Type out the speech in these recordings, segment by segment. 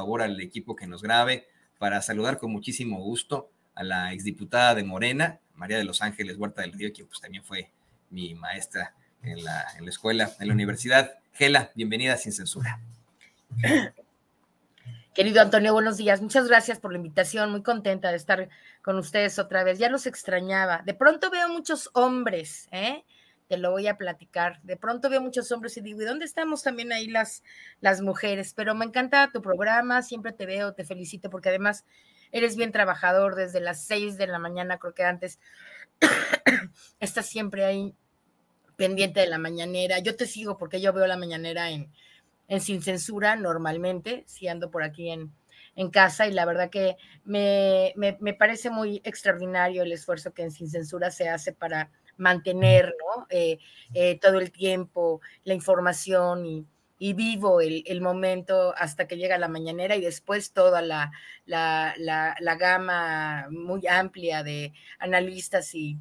favor al equipo que nos grabe para saludar con muchísimo gusto a la exdiputada de Morena, María de los Ángeles Huerta del Río, que pues también fue mi maestra en la, en la escuela, en la universidad. Gela, bienvenida sin censura. Querido Antonio, buenos días. Muchas gracias por la invitación. Muy contenta de estar con ustedes otra vez. Ya los extrañaba. De pronto veo muchos hombres, ¿eh? te lo voy a platicar. De pronto veo muchos hombres y digo, ¿y dónde estamos también ahí las, las mujeres? Pero me encanta tu programa, siempre te veo, te felicito, porque además eres bien trabajador desde las seis de la mañana, creo que antes, estás siempre ahí pendiente de la mañanera. Yo te sigo porque yo veo la mañanera en, en Sin Censura normalmente, si ando por aquí en, casa y la verdad que me, me, me, parece muy extraordinario el esfuerzo que en Sin Censura se hace para mantener eh, eh, todo el tiempo la información y, vivo el, momento hasta que llega la mañanera y después toda la, la, gama muy amplia de analistas y,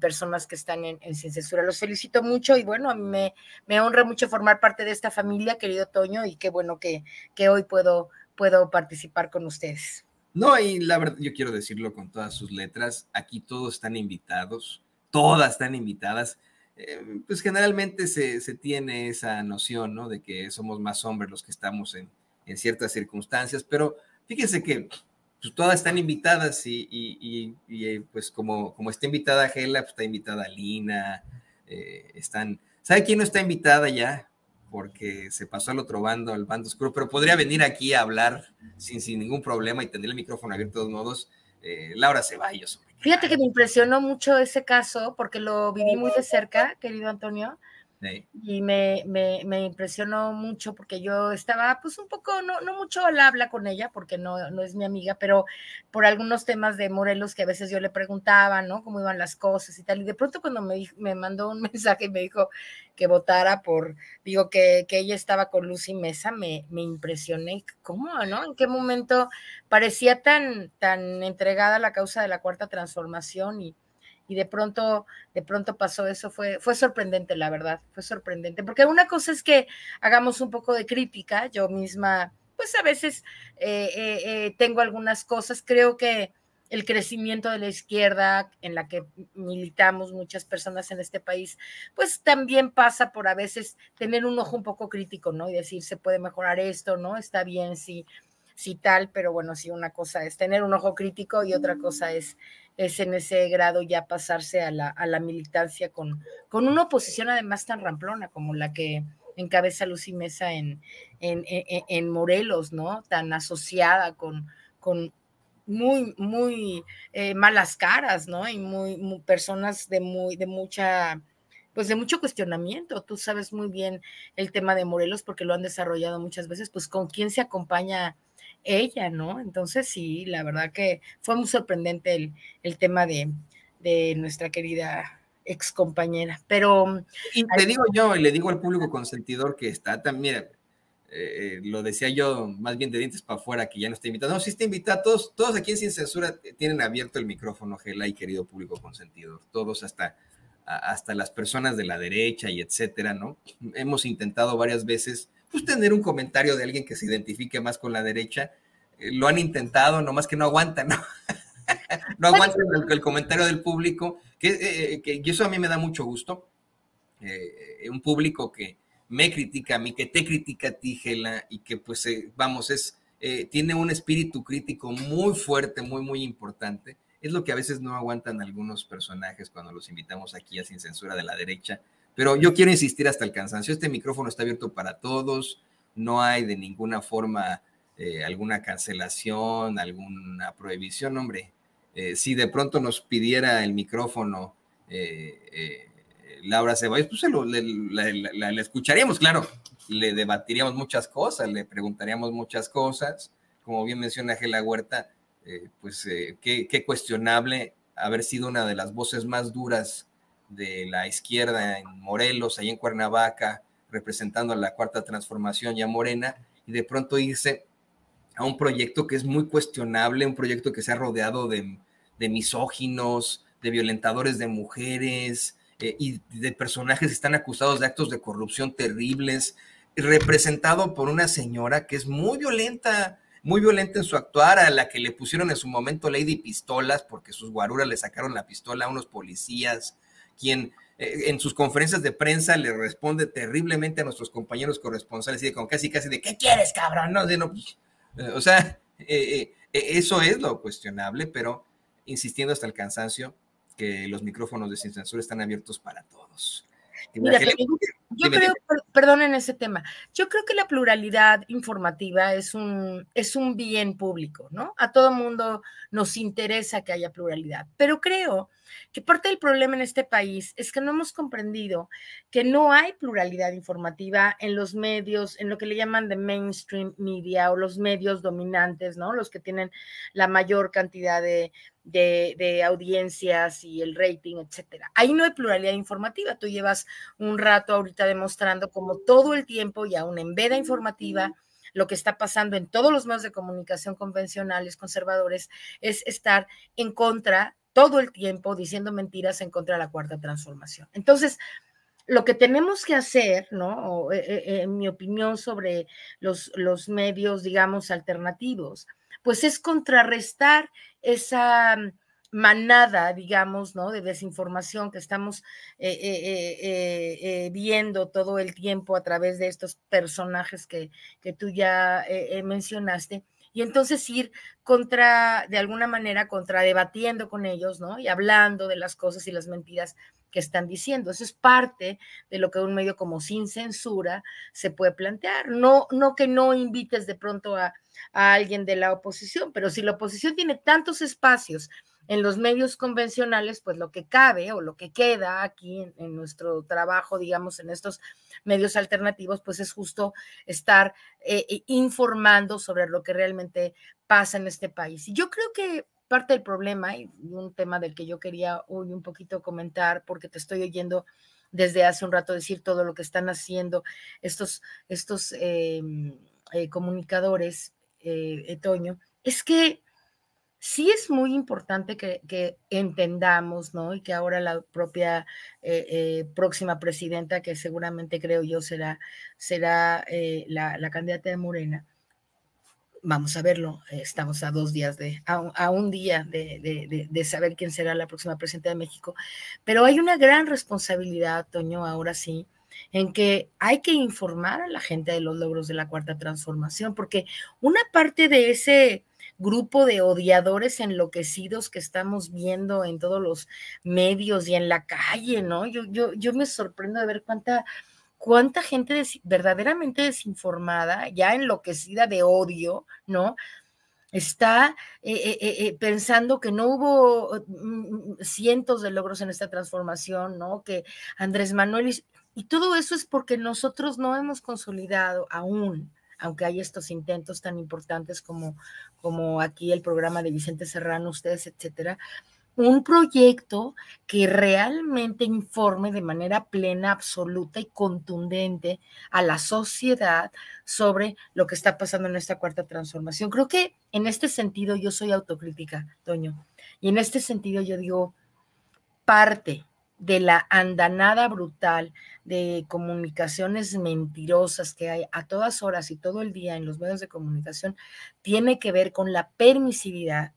personas que están en, en, Censura. Los felicito mucho y bueno, a mí me, me, honra mucho formar parte de esta familia, querido Toño, y qué bueno que, que hoy puedo, puedo participar con ustedes. No, y la verdad, yo quiero decirlo con todas sus letras, aquí todos están invitados todas están invitadas. Eh, pues generalmente se, tiene esa noción, ¿no? De que somos más hombres los que estamos en, ciertas circunstancias, pero fíjense que pues, todas están invitadas y, eh, pues como, como, está invitada Gela, pues está invitada Lina, eh, están... ¿Sabe quién no está invitada ya? Porque se pasó al otro bando, al bando oscuro, pero podría venir aquí a hablar sin, ningún problema y tener el micrófono abierto de todos modos. Laura Ceballos, Fíjate que me impresionó mucho ese caso porque lo viví muy de cerca, querido Antonio, y me, impresionó mucho porque yo estaba pues un poco, no, mucho al habla con ella porque no, no es mi amiga, pero por algunos temas de Morelos que a veces yo le preguntaba, ¿no? Cómo iban las cosas y tal. Y de pronto cuando me, mandó un mensaje y me dijo que votara por, digo, que, que ella estaba con Lucy Mesa, me, me impresioné. ¿Cómo, no? ¿En qué momento parecía tan, tan entregada a la causa de la cuarta transformación y y de pronto, de pronto pasó eso, fue, fue sorprendente, la verdad, fue sorprendente, porque una cosa es que hagamos un poco de crítica, yo misma, pues a veces eh, eh, eh, tengo algunas cosas, creo que el crecimiento de la izquierda en la que militamos muchas personas en este país, pues también pasa por a veces tener un ojo un poco crítico, ¿no? Y decir, se puede mejorar esto, ¿no? Está bien, sí, sí tal, pero bueno, sí, una cosa es tener un ojo crítico y otra cosa es es en ese grado ya pasarse a la, a la militancia con, con una oposición además tan ramplona como la que encabeza y Mesa en, en, e, e, en, Morelos, ¿no? Tan asociada con, con muy, muy eh, malas caras, ¿no? Y muy, muy, personas de muy, de mucha, pues de mucho cuestionamiento. Tú sabes muy bien el tema de Morelos porque lo han desarrollado muchas veces, pues con quién se acompaña ella, ¿no? Entonces sí, la verdad que fue muy sorprendente el, tema de, nuestra querida ex compañera. Pero. Mm, y te digo yo, y le digo al público consentidor que está también, eh, eh, lo decía yo más bien de dientes para afuera, que ya no está invitado. No, sí está invitado. Todos, aquí en Sin Censura tienen abierto el micrófono, Gela y querido público consentidor. Todos hasta hasta las personas de la derecha y etcétera, ¿no? Hemos intentado varias veces pues tener un comentario de alguien que se identifique más con la derecha. Eh, lo han intentado, nomás que no aguantan, ¿no? aguantan el, comentario del público, eh, eh, que, y eso a mí me da mucho gusto. un público que me critica a mí, que te critica a ti, Gela, y que pues, vamos, es, tiene un espíritu crítico muy fuerte, muy, muy importante. Es lo que a veces no aguantan algunos personajes cuando los invitamos aquí a Sin Censura de la Derecha, pero yo quiero insistir hasta el cansancio. Este micrófono está abierto para todos. No hay de ninguna forma eh, alguna cancelación, alguna prohibición. Hombre, eh, si de pronto nos pidiera el micrófono eh, Laura Ceballos, pues le, escucharíamos, claro. Le debatiríamos muchas cosas, le preguntaríamos muchas cosas. Como bien menciona Gela Huerta, pues qué cuestionable haber sido una de las voces más duras de la izquierda en Morelos, ahí en Cuernavaca, representando a la cuarta transformación ya morena, y de pronto irse a un proyecto que es muy cuestionable, un proyecto que se ha rodeado de, misóginos, de violentadores de mujeres eh, y de personajes que están acusados de actos de corrupción terribles, representado por una señora que es muy violenta, muy violenta en su actuar, a la que le pusieron en su momento Lady Pistolas, porque sus guaruras le sacaron la pistola a unos policías quien eh, en sus conferencias de prensa le responde terriblemente a nuestros compañeros corresponsales y de con casi casi de ¿qué quieres, cabrón? No, de no, pues, eh, o sea, eh, eso es lo cuestionable, pero insistiendo hasta el cansancio que los micrófonos de Sin Censura están abiertos para todos. Mira, yo, creo, perdonen en ese tema, yo creo que la pluralidad informativa es un, es un bien público, ¿no? A todo mundo nos interesa que haya pluralidad, pero creo que parte del problema en este país es que no hemos comprendido que no hay pluralidad informativa en los medios, en lo que le llaman de mainstream media o los medios dominantes, ¿no? Los que tienen la mayor cantidad de de, audiencias y el rating, etcétera. Ahí no hay pluralidad informativa. Tú llevas un rato ahorita demostrando como todo el tiempo y aún en veda informativa lo que está pasando en todos los medios de comunicación convencionales, conservadores, es estar en contra todo el tiempo diciendo mentiras en contra de la cuarta transformación. Entonces, lo que tenemos que hacer, ¿no? Eh, eh, en mi opinión sobre los, los medios, digamos, alternativos, pues es contrarrestar esa mm, manada, digamos, ¿no? De desinformación que estamos eh, eh, eh, viendo todo el tiempo a través de estos personajes que, tú ya mencionaste. Y entonces ir contra, de alguna manera, contra debatiendo con ellos, ¿no? Y hablando de las cosas y las mentiras que están diciendo. Eso es parte de lo que un medio como sin censura se puede plantear. No, no que no invites de pronto a, alguien de la oposición, pero si la oposición tiene tantos espacios en los medios convencionales, pues lo que cabe o lo que queda aquí en, nuestro trabajo, digamos, en estos medios alternativos, pues es justo estar eh, eh, informando sobre lo que realmente pasa en este país. Y yo creo que parte del problema y un tema del que yo quería hoy un poquito comentar porque te estoy oyendo desde hace un rato decir todo lo que están haciendo estos, estos em, eh, comunicadores, eh, Toño, es que sí es muy importante que, entendamos, ¿no? Y que ahora la propia eh, eh, próxima presidenta, que seguramente creo yo será, será la, la, candidata de Morena, vamos a verlo. Estamos a dos días de, a, un día de, saber quién será la próxima presidenta de México. Pero hay una gran responsabilidad, Toño, ahora sí, en que hay que informar a la gente de los logros de la cuarta transformación, porque una parte de ese grupo de odiadores enloquecidos que estamos viendo en todos los medios y en la calle, ¿no? Yo, yo, yo me sorprendo de ver cuánta cuánta gente verdaderamente desinformada, ya enloquecida de odio, ¿no? Está eh, eh, eh, pensando que no hubo mm, mm, cientos de logros en esta transformación, ¿no? Que Andrés Manuel... Y, todo eso es porque nosotros no hemos consolidado aún aunque hay estos intentos tan importantes como, como aquí el programa de Vicente Serrano, ustedes, etcétera, un proyecto que realmente informe de manera plena, absoluta y contundente a la sociedad sobre lo que está pasando en esta cuarta transformación. Creo que en este sentido yo soy autocrítica, Toño, y en este sentido yo digo, parte de la andanada brutal de comunicaciones mentirosas que hay a todas horas y todo el día en los medios de comunicación tiene que ver con la permisividad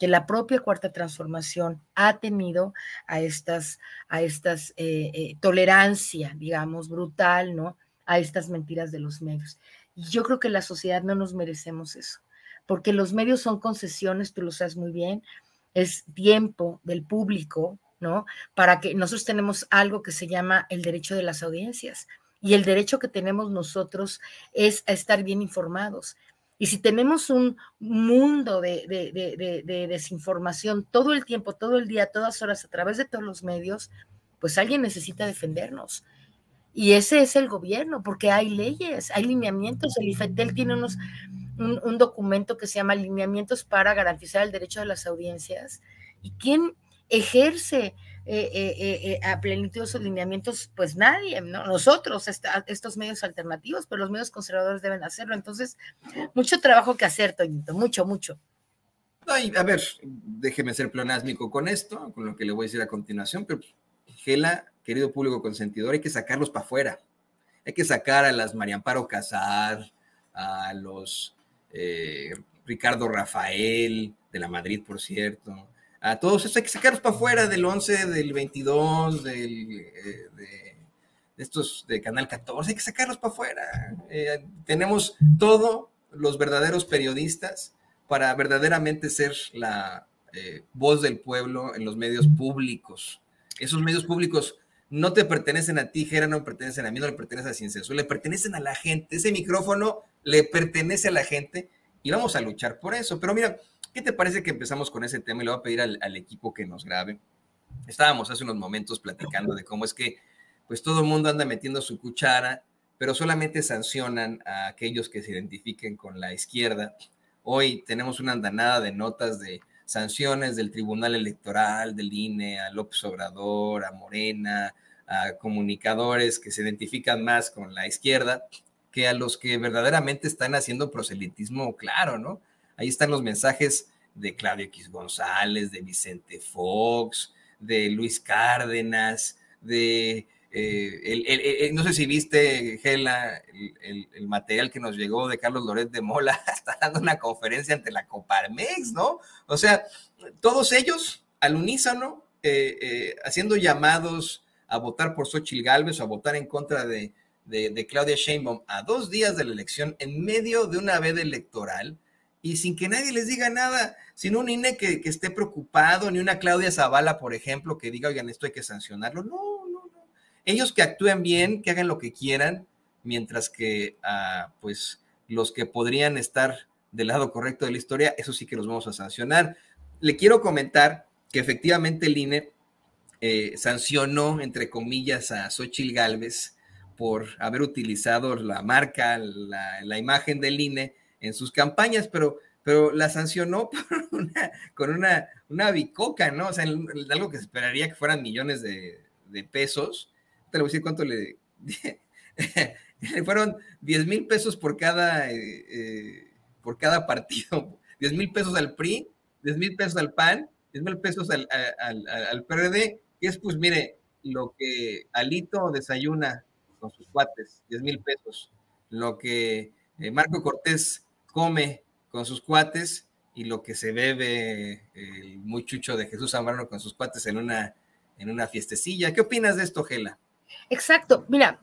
que la propia cuarta transformación ha tenido a estas, a estas eh, eh, tolerancia, digamos, brutal, ¿no? A estas mentiras de los medios. Y yo creo que la sociedad no nos merecemos eso, porque los medios son concesiones, tú lo sabes muy bien, es tiempo del público, ¿no? Para que nosotros tenemos algo que se llama el derecho de las audiencias. Y el derecho que tenemos nosotros es a estar bien informados. Y si tenemos un mundo de, desinformación todo el tiempo, todo el día, todas horas, a través de todos los medios, pues alguien necesita defendernos. Y ese es el gobierno, porque hay leyes, hay lineamientos. El IFETEL tiene unos, un, un documento que se llama Lineamientos para garantizar el derecho de las audiencias. ¿Y quién ejerce eh, eh, eh, a plenitud sus lineamientos, pues nadie, nosotros, estos medios alternativos, pero los medios conservadores deben hacerlo. Entonces, mucho trabajo que hacer, Toñito, mucho, mucho. a ver, déjeme ser planásmico con esto, con lo que le voy a decir a continuación, pero Gela, querido público consentidor, hay que sacarlos para afuera. Hay que sacar a las Mariamparo Casar, a los Ricardo Rafael, de la Madrid, por cierto, a todos eso hay que sacarlos para afuera del 11, del 22, eh, de, estos de Canal 14, hay que sacarlos para afuera. Eh, tenemos todos los verdaderos periodistas para verdaderamente ser la eh, voz del pueblo en los medios públicos. Esos medios públicos no te pertenecen a ti, Jera, no pertenecen a mí, no le pertenecen a Cienceso, le pertenecen a la gente. Ese micrófono le pertenece a la gente y vamos a luchar por eso. Pero mira, ¿Qué te parece que empezamos con ese tema? Y le voy a pedir al, equipo que nos grabe. Estábamos hace unos momentos platicando de cómo es que pues todo el mundo anda metiendo su cuchara, pero solamente sancionan a aquellos que se identifiquen con la izquierda. Hoy tenemos una andanada de notas de sanciones del Tribunal Electoral, del INE, a López Obrador, a Morena, a comunicadores que se identifican más con la izquierda que a los que verdaderamente están haciendo proselitismo claro, ¿no? Ahí están los mensajes de Claudio X González, de Vicente Fox, de Luis Cárdenas, de... Eh, no sé si viste, Gela, el, material que nos llegó de Carlos Loret de Mola, está dando una conferencia ante la Coparmex, ¿no? O sea, todos ellos al unísono, eh, eh, haciendo llamados a votar por Xochitl Gálvez o a votar en contra de, de Claudia Sheinbaum a dos días de la elección, en medio de una veda electoral, y sin que nadie les diga nada, sin un INE que, esté preocupado, ni una Claudia Zavala, por ejemplo, que diga, oigan, esto hay que sancionarlo. No, no, no. Ellos que actúen bien, que hagan lo que quieran, mientras que, ah, pues, los que podrían estar del lado correcto de la historia, eso sí que los vamos a sancionar. Le quiero comentar que efectivamente el INE eh, sancionó, entre comillas, a Xochil Gálvez por haber utilizado la marca, la imagen del INE en sus campañas, pero, pero la sancionó con una, bicoca, ¿no? O sea, algo que se esperaría que fueran millones de, pesos. Te lo voy a decir cuánto le... fueron 10 mil pesos por cada, eh, eh, por cada partido. 10 mil pesos al PRI, 10 mil pesos al PAN, 10 mil pesos al, al, PRD. Y es, pues, mire, lo que Alito desayuna con sus cuates, 10 mil pesos. Lo que eh, Marco Cortés come con sus cuates y lo que se bebe el muy chucho de Jesús Zambrano con sus cuates en una, en una fiestecilla. ¿Qué opinas de esto, Gela? Exacto, mira,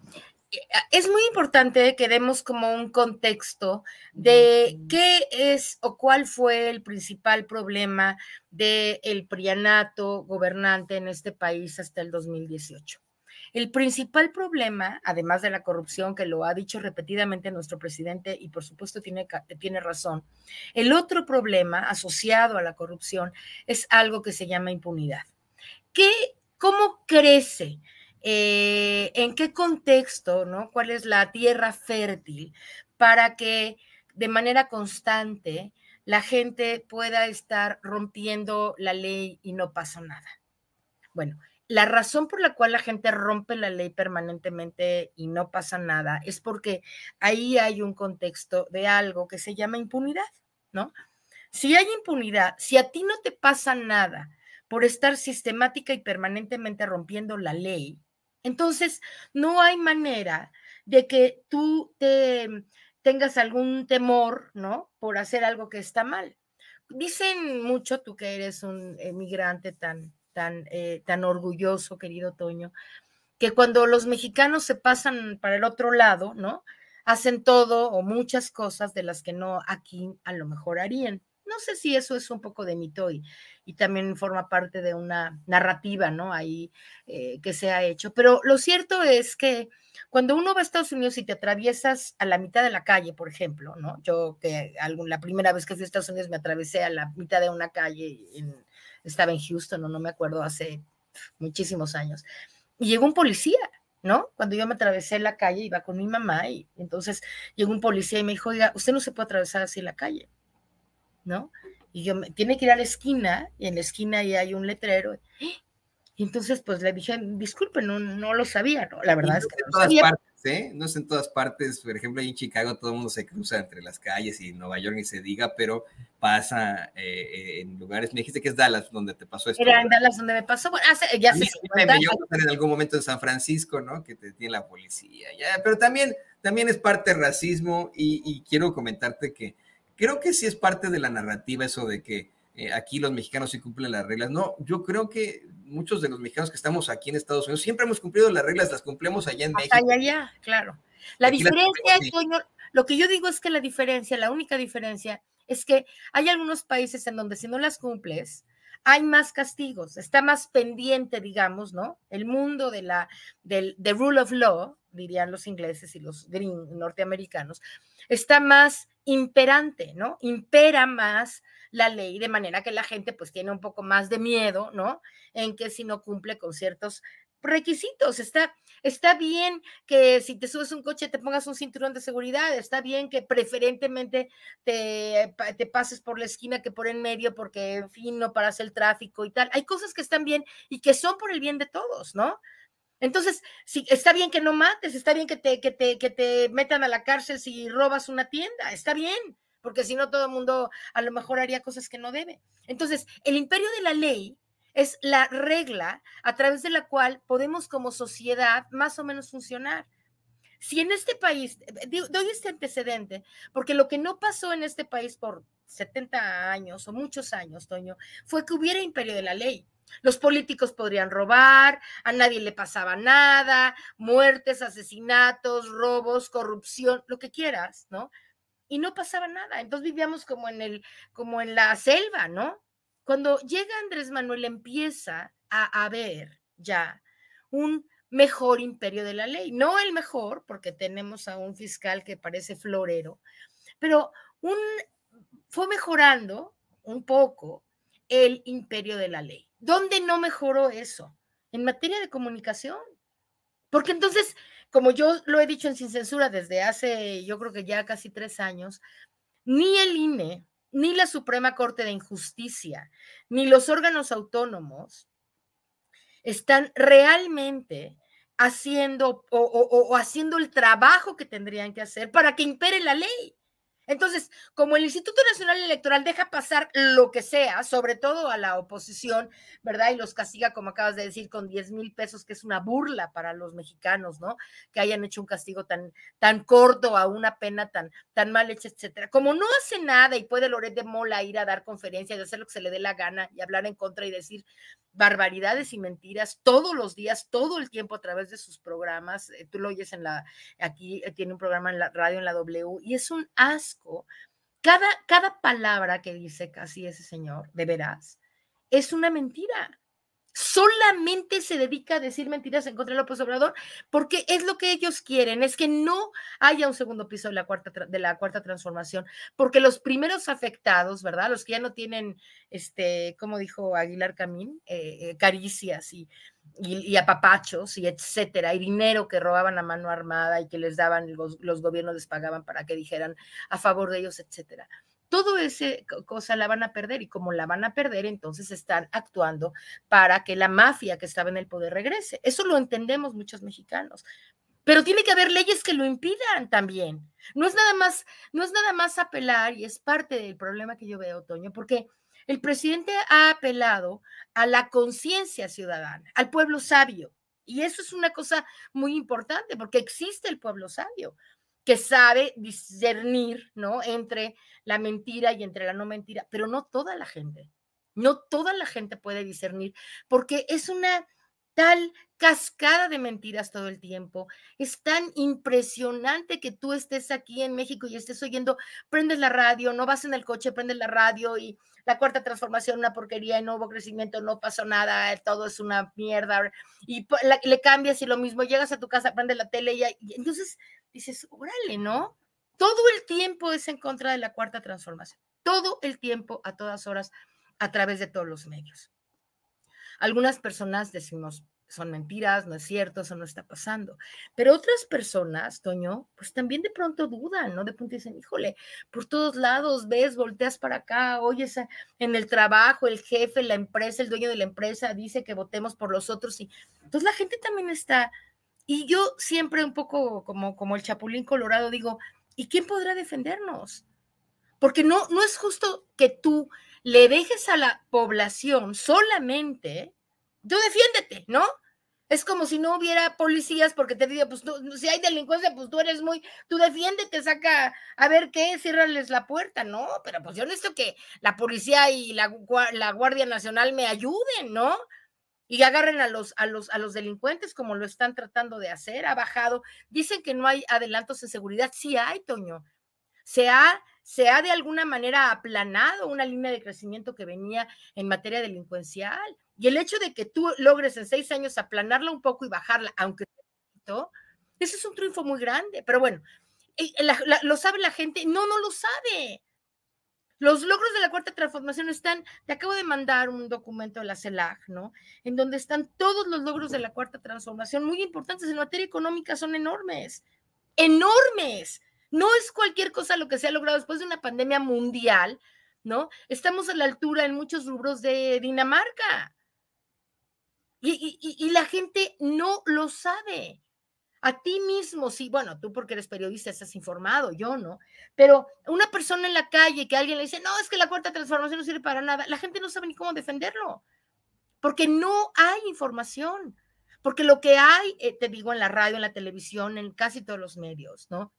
eh, es muy importante que demos como un contexto de qué es o cuál fue el principal problema del el prianato gobernante en este país hasta el 2018. El principal problema, además de la corrupción, que lo ha dicho repetidamente nuestro presidente y por supuesto tiene, tiene razón, el otro problema asociado a la corrupción es algo que se llama impunidad. ¿Qué, ¿Cómo crece? Eh, ¿En qué contexto? ¿no? ¿Cuál es la tierra fértil para que de manera constante la gente pueda estar rompiendo la ley y no pasa nada? Bueno, la razón por la cual la gente rompe la ley permanentemente y no pasa nada es porque ahí hay un contexto de algo que se llama impunidad, ¿no? Si hay impunidad, si a ti no te pasa nada por estar sistemática y permanentemente rompiendo la ley, entonces no hay manera de que tú te mm, tengas algún temor, ¿no? Por hacer algo que está mal. Dicen mucho, tú que eres un emigrante tan eh, tan, orgulloso, querido Toño, que cuando los mexicanos se pasan para el otro lado, ¿no? Hacen todo o muchas cosas de las que no aquí a lo mejor harían. No sé si eso es un poco de mito y, también forma parte de una narrativa, ¿no? Ahí eh, que se ha hecho. Pero lo cierto es que cuando uno va a Estados Unidos y te atraviesas a la mitad de la calle, por ejemplo, ¿no? Yo que algún, la primera vez que fui a Estados Unidos me atravesé a la mitad de una calle en, estaba en Houston o no me acuerdo, hace muchísimos años. Y llegó un policía, ¿no? Cuando yo me atravesé la calle, iba con mi mamá y entonces llegó un policía y me dijo, oiga, usted no se puede atravesar así la calle, ¿no? Y yo, tiene que ir a la esquina y en la esquina ahí hay un letrero. Y entonces, pues le dije, disculpe, no, no lo sabía, ¿no? La verdad es que no lo sabía. ¿sí? No es en todas partes, por ejemplo, ahí en Chicago todo el mundo se cruza entre las calles y en Nueva York ni se diga, pero pasa eh, en lugares, me dijiste que es Dallas donde te pasó esto. Era en Dallas donde me pasó, bueno, ya me, en algún momento en San Francisco, ¿no? Que te tiene la policía, pero también, también es parte racismo y, quiero comentarte que creo que sí es parte de la narrativa eso de que eh, aquí los mexicanos sí cumplen las reglas. No, yo creo que muchos de los mexicanos que estamos aquí en Estados Unidos siempre hemos cumplido las reglas, las cumplimos allá en México. Allá, claro. La diferencia, lo que yo digo es que la diferencia, la única diferencia, es que hay algunos países en donde si no las cumples, hay más castigos, está más pendiente, digamos, ¿no? El mundo de la, del de rule of law, dirían los ingleses y los green norteamericanos, está más imperante, ¿no? Impera más la ley, de manera que la gente pues tiene un poco más de miedo, ¿no? En que si no cumple con ciertos requisitos. Está, está bien que si te subes un coche te pongas un cinturón de seguridad, está bien que preferentemente te, te, pases por la esquina que por en medio porque, en fin, no paras el tráfico y tal. Hay cosas que están bien y que son por el bien de todos, ¿no? Entonces, si, está bien que no mates, está bien que te, que te, que te metan a la cárcel si robas una tienda, está bien, porque si no todo el mundo a lo mejor haría cosas que no debe. Entonces, el imperio de la ley es la regla a través de la cual podemos como sociedad más o menos funcionar. Si en este país, doy este antecedente, porque lo que no pasó en este país por 70 años o muchos años, Toño, fue que hubiera imperio de la ley. Los políticos podrían robar, a nadie le pasaba nada, muertes, asesinatos, robos, corrupción, lo que quieras, ¿no? y no pasaba nada. Entonces vivíamos como en el, como en la selva, ¿no? Cuando llega Andrés Manuel empieza a haber ya un mejor imperio de la ley, no el mejor, porque tenemos a un fiscal que parece florero, pero un fue mejorando un poco el imperio de la ley. ¿Dónde no mejoró eso? En materia de comunicación. Porque entonces como yo lo he dicho en Sin Censura desde hace, yo creo que ya casi tres años, ni el INE, ni la Suprema Corte de Injusticia, ni los órganos autónomos están realmente haciendo o, o haciendo el trabajo que tendrían que hacer para que impere la ley. Entonces, como el Instituto Nacional Electoral deja pasar lo que sea, sobre todo a la oposición, ¿verdad? Y los castiga, como acabas de decir, con 10 mil pesos, que es una burla para los mexicanos, ¿no? Que hayan hecho un castigo tan, tan corto a una pena tan, tan mal hecha, etcétera. Como no hace nada y puede Loret de Mola ir a dar conferencias y hacer lo que se le dé la gana y hablar en contra y decir, barbaridades y mentiras todos los días, todo el tiempo a través de sus programas. Eh, tú lo oyes en la, aquí eh, tiene un programa en la radio, en la W, y es un asco. Cada, cada palabra que dice casi ese señor, de veras, es una mentira solamente se dedica a decir mentiras en contra de López Obrador, porque es lo que ellos quieren, es que no haya un segundo piso de la cuarta, de la cuarta transformación, porque los primeros afectados, ¿verdad? Los que ya no tienen, este, como dijo Aguilar Camín, eh, eh, caricias y, y, apapachos y etcétera, y dinero que robaban a mano armada y que les daban, los gobiernos les pagaban para que dijeran a favor de ellos, etcétera todo ese cosa la van a perder y como la van a perder, entonces están actuando para que la mafia que estaba en el poder regrese. Eso lo entendemos muchos mexicanos. Pero tiene que haber leyes que lo impidan también. No es nada más, no es nada más apelar y es parte del problema que yo veo, Toño, porque el presidente ha apelado a la conciencia ciudadana, al pueblo sabio. Y eso es una cosa muy importante porque existe el pueblo sabio que sabe discernir, ¿no? Entre la mentira y entre la no mentira, pero no toda la gente. No toda la gente puede discernir porque es una tal cascada de mentiras todo el tiempo. Es tan impresionante que tú estés aquí en México y estés oyendo, prendes la radio, no vas en el coche, prendes la radio y la cuarta transformación, una porquería, y no hubo crecimiento, no pasó nada, todo es una mierda. Y le cambias y lo mismo, llegas a tu casa, prendes la tele y, y entonces dices, órale, ¿no? Todo el tiempo es en contra de la cuarta transformación, todo el tiempo, a todas horas, a través de todos los medios. Algunas personas decimos, son mentiras, no es cierto, eso no está pasando. Pero otras personas, Toño, pues también de pronto dudan, ¿no? De pronto dicen, híjole, por todos lados ves, volteas para acá, oyes en el trabajo, el jefe, la empresa, el dueño de la empresa dice que votemos por los otros y entonces la gente también está y yo siempre un poco como, como el Chapulín Colorado digo, ¿y quién podrá defendernos? Porque no, no es justo que tú le dejes a la población solamente, tú defiéndete, ¿no? Es como si no hubiera policías porque te digo, pues si hay delincuencia, pues tú eres muy, tú defiéndete, saca, a ver qué, ciérrales la puerta, ¿no? Pero pues yo necesito que la policía y la, la Guardia Nacional me ayuden, ¿no? y agarren a los, a, los, a los delincuentes como lo están tratando de hacer, ha bajado. Dicen que no hay adelantos en seguridad, sí hay, Toño. Se ha, se ha de alguna manera aplanado una línea de crecimiento que venía en materia delincuencial. Y el hecho de que tú logres en seis años aplanarla un poco y bajarla, aunque ese es un triunfo muy grande. Pero bueno, eh, ¿lo sabe la gente? No, no lo sabe. Los logros de la cuarta transformación están, te acabo de mandar un documento de la CELAC, ¿no? En donde están todos los logros de la cuarta transformación, muy importantes en materia económica, son enormes, enormes. No es cualquier cosa lo que se ha logrado después de una pandemia mundial, ¿no? Estamos a la altura en muchos rubros de Dinamarca. Y, y la gente no lo sabe. A ti mismo, sí, bueno, tú porque eres periodista estás informado, yo no, pero una persona en la calle que alguien le dice, no, es que la cuarta transformación no sirve para nada, la gente no sabe ni cómo defenderlo, porque no hay información, porque lo que hay, eh, te digo, en la radio, en la televisión, en casi todos los medios, ¿no?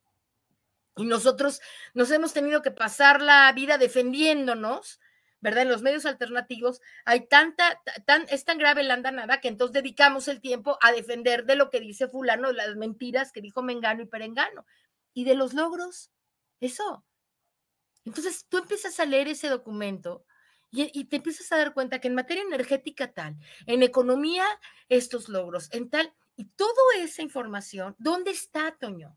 Y nosotros nos hemos tenido que pasar la vida defendiéndonos ¿verdad? En los medios alternativos hay tanta, tan, es tan grave la andanada que entonces dedicamos el tiempo a defender de lo que dice fulano, de las mentiras que dijo Mengano y Perengano, y de los logros, eso. Entonces tú empiezas a leer ese documento y, y te empiezas a dar cuenta que en materia energética tal, en economía estos logros, en tal, y toda esa información, ¿dónde está, Toño?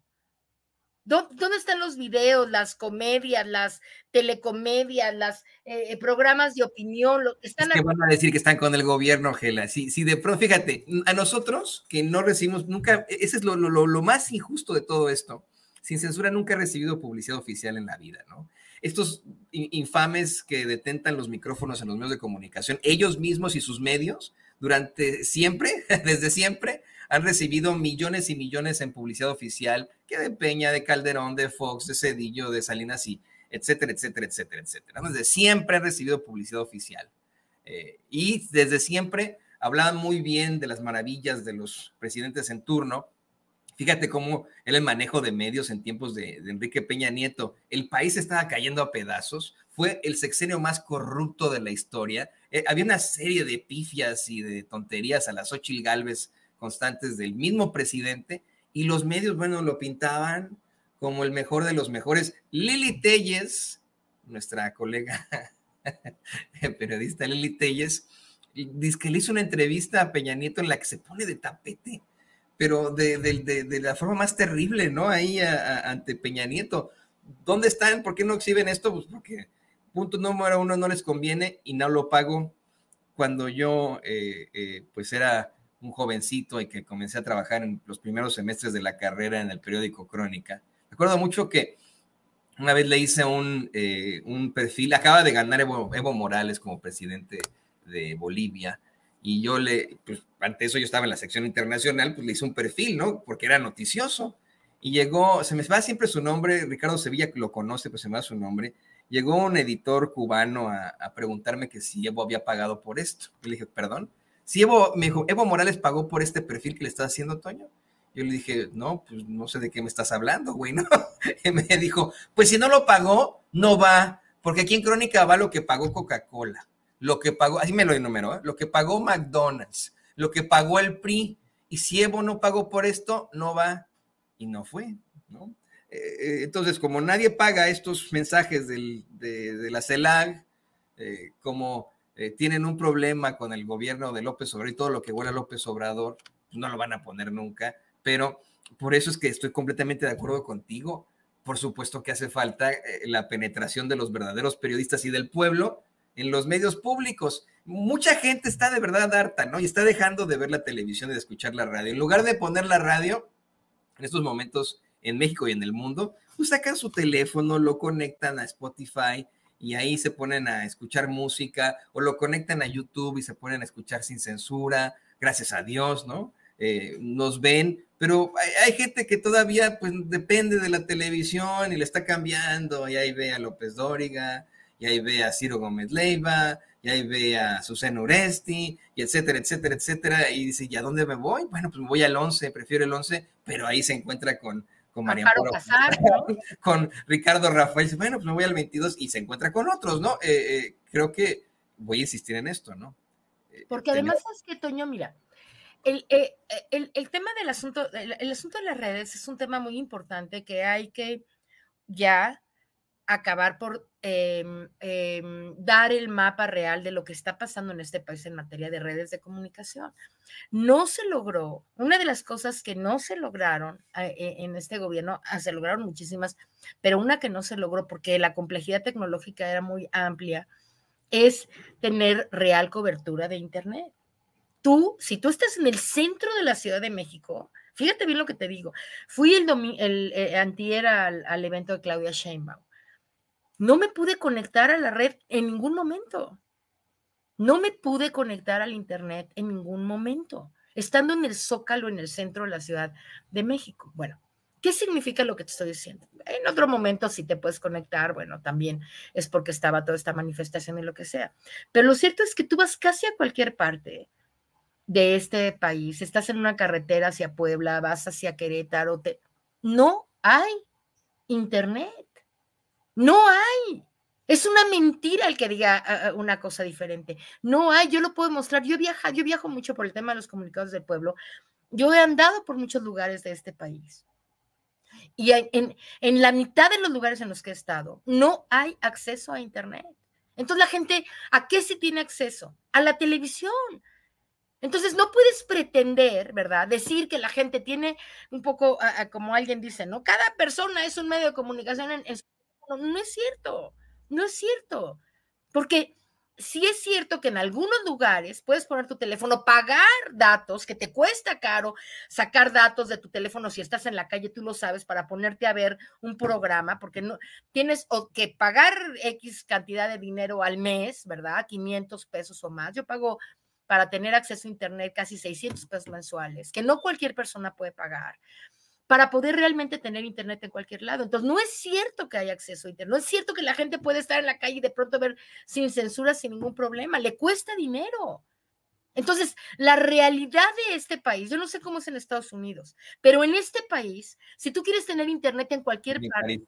¿Dónde están los videos, las comedias, las telecomedias, los eh, eh, programas de opinión? Están van a decir que están con el gobierno, Gela. Sí, de pronto, fíjate, a nosotros que no recibimos nunca, e, ese es lo, lo más injusto de todo esto. Sin censura nunca he recibido publicidad oficial en la vida, ¿no? Estos infames que detentan los micrófonos en los medios de comunicación, ellos mismos y sus medios, durante siempre, desde siempre, han recibido millones y millones en publicidad oficial que de Peña, de Calderón, de Fox, de Cedillo, de Salinas y etcétera, etcétera, etcétera, etcétera. Desde siempre han recibido publicidad oficial. Eh, y desde siempre hablaban muy bien de las maravillas de los presidentes en turno. Fíjate cómo el manejo de medios en tiempos de, Enrique Peña Nieto. El país estaba cayendo a pedazos. Fue el sexenio más corrupto de la historia. Eh, había una serie de pifias y de tonterías a las y Galvez constantes del mismo presidente y los medios, bueno, lo pintaban como el mejor de los mejores. Lili Telles, nuestra colega periodista Lili Telles, dice que le hizo una entrevista a Peña Nieto en la que se pone de tapete, pero de, la forma más terrible, ¿no? Ahí ante Peña Nieto. ¿Dónde están? ¿Por qué no exhiben esto? Pues porque punto número uno no les conviene y no lo pago cuando yo eh, eh, pues era un jovencito y que comencé a trabajar en los primeros semestres de la carrera en el periódico Crónica. Recuerdo mucho que una vez le hice un, eh, perfil, acaba de ganar Evo, Morales como presidente de Bolivia, y yo le, pues ante eso yo estaba en la sección internacional, pues le hice un perfil, ¿no? Porque era noticioso. Y llegó, se me va siempre su nombre, Ricardo Sevilla lo conoce, pues se me va su nombre. Llegó un editor cubano a, preguntarme que si Evo había pagado por esto. le dije, perdón si Evo, me dijo, Evo Morales pagó por este perfil que le estás haciendo, Toño. Yo le dije, no, pues no sé de qué me estás hablando, güey, ¿no? me dijo, pues si no lo pagó, no va, porque aquí en Crónica va lo que pagó Coca-Cola, lo que pagó, así me lo enumeró, ¿eh? lo que pagó McDonald's, lo que pagó el PRI, y si Evo no pagó por esto, no va, y no fue, ¿no? Eh, eh, entonces, como nadie paga estos mensajes de, la CELAG, como eh, tienen un problema con el gobierno de López Obrador y todo lo que huele a López Obrador, no lo van a poner nunca, pero por eso es que estoy completamente de acuerdo contigo. Por supuesto que hace falta eh, la penetración de los verdaderos periodistas y del pueblo en los medios públicos. Mucha gente está de verdad harta, ¿no? Y está dejando de ver la televisión y de escuchar la radio. En lugar de poner la radio, en estos momentos en México y en el mundo, pues sacan su teléfono, lo conectan a Spotify, y ahí se ponen a escuchar música o lo conectan a YouTube y se ponen a escuchar sin censura, gracias a Dios, ¿no? Eh, nos ven, pero hay, gente que todavía pues depende de la televisión y le está cambiando, y ahí ve a López Dóriga, y ahí ve a Ciro Gómez Leiva, y ahí ve a Susana Uresti, y etcétera, etcétera, etcétera, y dice, ¿y a dónde me voy? Bueno, pues me voy al 11, prefiero el 11, pero ahí se encuentra con con María con Ricardo Rafael, bueno, pues me voy al 22 y se encuentra con otros, ¿no? Eh, eh, creo que voy a insistir en esto, ¿no? Eh, Porque además es que, Toño, mira, el, tema del asunto, el asunto de las redes es un tema muy importante que hay que ya acabar por em, em, dar el mapa real de lo que está pasando en este país en materia de redes de comunicación. No se logró, una de las cosas que no se lograron e, en este gobierno, ah, se lograron muchísimas, pero una que no se logró porque la complejidad tecnológica era muy amplia, es tener real cobertura de Internet. Tú, si tú estás en el centro de la Ciudad de México, fíjate bien lo que te digo, fui el, el eh, antier al, al evento de Claudia Sheinbaum no me pude conectar a la red en ningún momento. No me pude conectar al Internet en ningún momento, estando en el zócalo, en el centro de la Ciudad de México. Bueno, ¿qué significa lo que te estoy diciendo? En otro momento, si te puedes conectar, bueno, también es porque estaba toda esta manifestación y lo que sea. Pero lo cierto es que tú vas casi a cualquier parte de este país, estás en una carretera hacia Puebla, vas hacia Querétaro, no hay Internet. No hay. Es una mentira el que diga ah, ah, una cosa diferente. No hay, yo lo puedo mostrar. Yo viajo, yo viajo mucho por el tema de los comunicados del pueblo. Yo he andado por muchos lugares de este país. Y en, la mitad de los lugares en los que he estado, no hay acceso a Internet. Entonces la gente, ¿a qué se tiene acceso? A la televisión. Entonces no puedes pretender, ¿verdad? Decir que la gente tiene un poco, ah, como alguien dice, ¿no? Cada persona es un medio de comunicación en, en no es cierto, no es cierto, porque sí es cierto que en algunos lugares puedes poner tu teléfono, pagar datos, que te cuesta caro sacar datos de tu teléfono si estás en la calle, tú lo sabes, para ponerte a ver un programa, porque no tienes que pagar X cantidad de dinero al mes, ¿verdad? 500 pesos o más. Yo pago para tener acceso a Internet casi 600 pesos mensuales, que no cualquier persona puede pagar para poder realmente tener internet en cualquier lado. Entonces, no es cierto que haya acceso a internet, no es cierto que la gente puede estar en la calle y de pronto ver sin censura, sin ningún problema, le cuesta dinero. Entonces, la realidad de este país, yo no sé cómo es en Estados Unidos, pero en este país, si tú quieres tener internet en cualquier parte,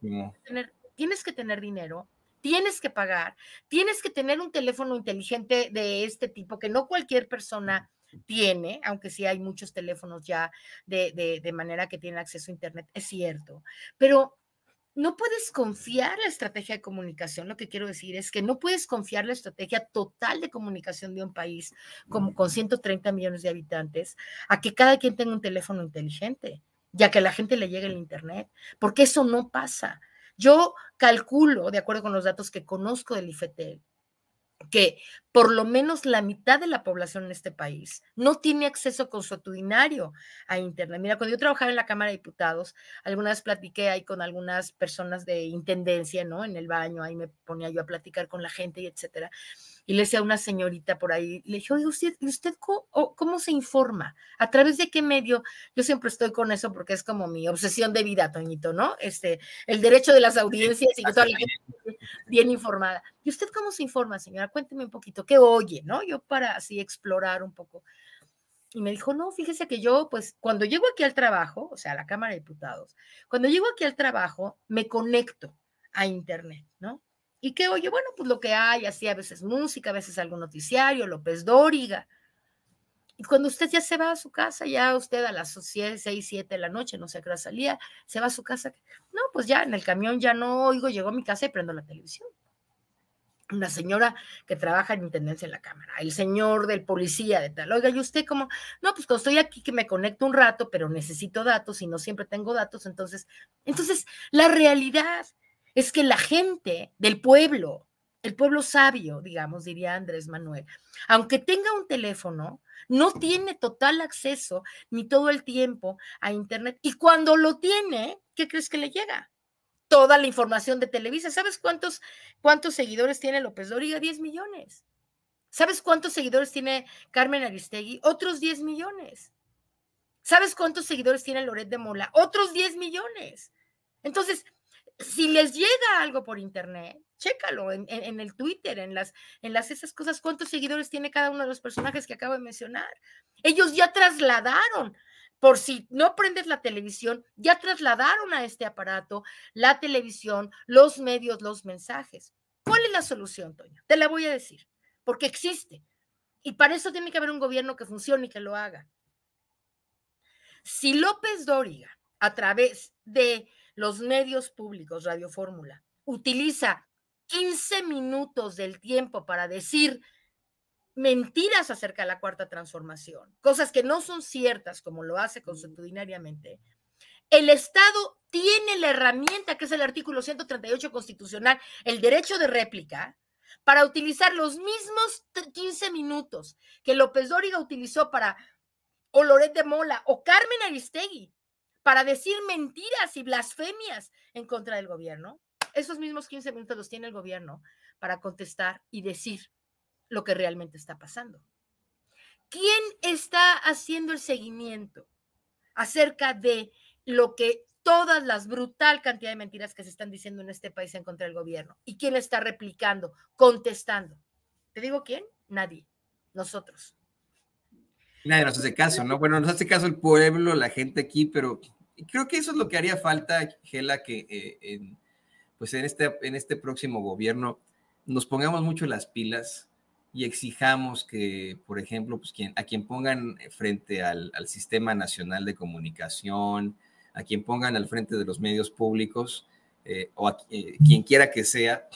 tienes que tener dinero, tienes que pagar, tienes que tener un teléfono inteligente de este tipo que no cualquier persona tiene, aunque sí hay muchos teléfonos ya de, de, manera que tienen acceso a Internet, es cierto, pero no puedes confiar la estrategia de comunicación. Lo que quiero decir es que no puedes confiar la estrategia total de comunicación de un país como con 130 millones de habitantes a que cada quien tenga un teléfono inteligente, ya que a la gente le llegue el Internet, porque eso no pasa. Yo calculo, de acuerdo con los datos que conozco del IFETEL, que por lo menos la mitad de la población en este país no tiene acceso consuetudinario a Internet. Mira, cuando yo trabajaba en la Cámara de Diputados, algunas platiqué ahí con algunas personas de intendencia, ¿no? En el baño, ahí me ponía yo a platicar con la gente y etcétera y le decía a una señorita por ahí, le dije, ¿y ¿usted, usted cómo, se informa? ¿A través de qué medio? Yo siempre estoy con eso porque es como mi obsesión de vida, Toñito, ¿no? Este, el derecho de las audiencias y toda la bien informada. ¿Y usted cómo se informa, señora? Cuénteme un poquito, ¿qué oye, no? Yo para así explorar un poco. Y me dijo, no, fíjese que yo, pues, cuando llego aquí al trabajo, o sea, a la Cámara de Diputados, cuando llego aquí al trabajo, me conecto a Internet, ¿no? ¿Y qué oye? Bueno, pues lo que hay, así a veces música, a veces algún noticiario, López Dóriga. Y cuando usted ya se va a su casa, ya usted a las 6, 7 de la noche, no sé a qué hora salía, se va a su casa. No, pues ya en el camión ya no oigo, llego a mi casa y prendo la televisión. Una señora que trabaja en intendencia en la cámara, el señor del policía de tal. Oiga, ¿y usted como, No, pues cuando estoy aquí que me conecto un rato, pero necesito datos y no siempre tengo datos, entonces, entonces la realidad es que la gente del pueblo, el pueblo sabio, digamos, diría Andrés Manuel, aunque tenga un teléfono, no tiene total acceso ni todo el tiempo a Internet. Y cuando lo tiene, ¿qué crees que le llega? Toda la información de Televisa. ¿Sabes cuántos, cuántos seguidores tiene López Doriga? 10 millones. ¿Sabes cuántos seguidores tiene Carmen Aristegui? Otros 10 millones. ¿Sabes cuántos seguidores tiene Loret de Mola? Otros 10 millones. Entonces, si les llega algo por internet, chécalo en, el Twitter, en las, en las esas cosas, cuántos seguidores tiene cada uno de los personajes que acabo de mencionar. Ellos ya trasladaron, por si no prendes la televisión, ya trasladaron a este aparato la televisión, los medios, los mensajes. ¿Cuál es la solución, Toño? Te la voy a decir, porque existe. Y para eso tiene que haber un gobierno que funcione y que lo haga. Si López Dóriga, a través de los medios públicos, Radio Fórmula, utiliza 15 minutos del tiempo para decir mentiras acerca de la cuarta transformación, cosas que no son ciertas como lo hace consuetudinariamente, el Estado tiene la herramienta que es el artículo 138 constitucional, el derecho de réplica, para utilizar los mismos 15 minutos que López Dóriga utilizó para o de Mola o Carmen Aristegui para decir mentiras y blasfemias en contra del gobierno. Esos mismos 15 minutos los tiene el gobierno para contestar y decir lo que realmente está pasando. ¿Quién está haciendo el seguimiento acerca de lo que todas las brutal cantidad de mentiras que se están diciendo en este país en contra del gobierno. ¿Y quién está replicando, contestando? ¿Te digo quién? Nadie. Nosotros. Nadie nos hace caso, ¿no? Bueno, nos hace caso el pueblo, la gente aquí, pero creo que eso es lo que haría falta, Gela, que eh, en, pues en este, en este próximo gobierno nos pongamos mucho las pilas y exijamos que, por ejemplo, pues a quien pongan frente al, Sistema Nacional de Comunicación, a quien pongan al frente de los medios públicos, eh, o a eh, quien quiera que sea,